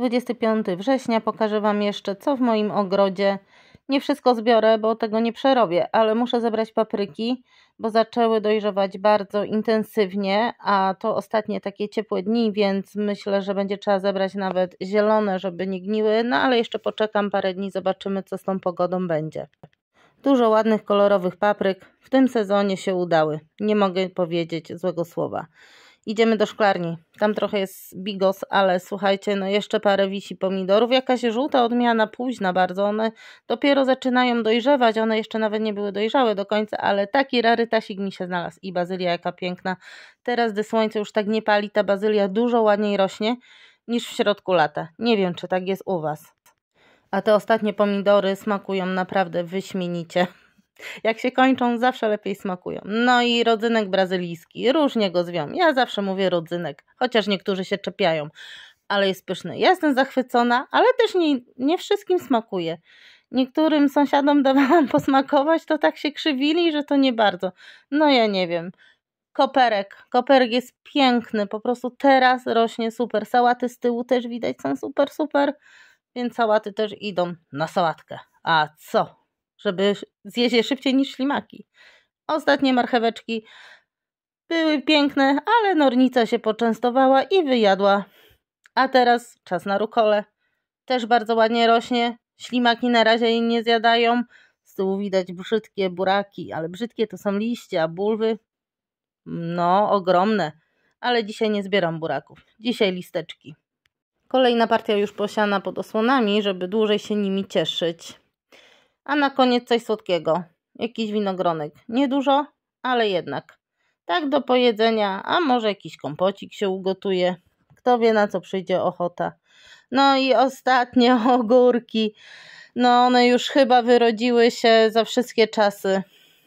25 września pokażę Wam jeszcze, co w moim ogrodzie. Nie wszystko zbiorę, bo tego nie przerobię, ale muszę zebrać papryki, bo zaczęły dojrzewać bardzo intensywnie, a to ostatnie takie ciepłe dni, więc myślę, że będzie trzeba zebrać nawet zielone, żeby nie gniły, no ale jeszcze poczekam parę dni, zobaczymy co z tą pogodą będzie. Dużo ładnych, kolorowych papryk w tym sezonie się udały. Nie mogę powiedzieć złego słowa. Idziemy do szklarni. Tam trochę jest bigos, ale słuchajcie, no jeszcze parę wisi pomidorów. Jakaś żółta odmiana, późna bardzo. One dopiero zaczynają dojrzewać. One jeszcze nawet nie były dojrzałe do końca, ale taki rarytasik mi się znalazł. I bazylia jaka piękna. Teraz, gdy słońce już tak nie pali, ta bazylia dużo ładniej rośnie niż w środku lata. Nie wiem, czy tak jest u Was. A te ostatnie pomidory smakują naprawdę wyśmienicie. Jak się kończą, zawsze lepiej smakują. No i rodzynek brazylijski, różnie go zwią. Ja zawsze mówię rodzynek, chociaż niektórzy się czepiają, ale jest pyszny. Ja jestem zachwycona, ale też nie, nie wszystkim smakuje. Niektórym sąsiadom dawałam posmakować, to tak się krzywili, że to nie bardzo. No ja nie wiem. Koperek. Koperek jest piękny, po prostu teraz rośnie super. Sałaty z tyłu też widać są super, super, więc sałaty też idą na sałatkę. A co? żeby zjeść je szybciej niż ślimaki. Ostatnie marcheweczki były piękne, ale nornica się poczęstowała i wyjadła. A teraz czas na rukole. Też bardzo ładnie rośnie. Ślimaki na razie jej nie zjadają. Z tyłu widać brzydkie buraki, ale brzydkie to są liście, a bulwy no ogromne. Ale dzisiaj nie zbieram buraków. Dzisiaj listeczki. Kolejna partia już posiana pod osłonami, żeby dłużej się nimi cieszyć. A na koniec coś słodkiego. Jakiś winogronek. Niedużo, ale jednak. Tak do pojedzenia, a może jakiś kompocik się ugotuje. Kto wie na co przyjdzie ochota. No i ostatnie ogórki. No one już chyba wyrodziły się za wszystkie czasy.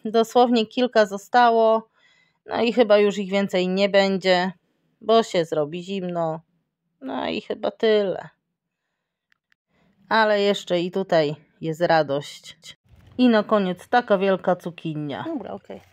Dosłownie kilka zostało. No i chyba już ich więcej nie będzie, bo się zrobi zimno. No i chyba tyle. Ale jeszcze i tutaj jest radość. I na koniec taka wielka cukinia. Dobra, okej. Okay.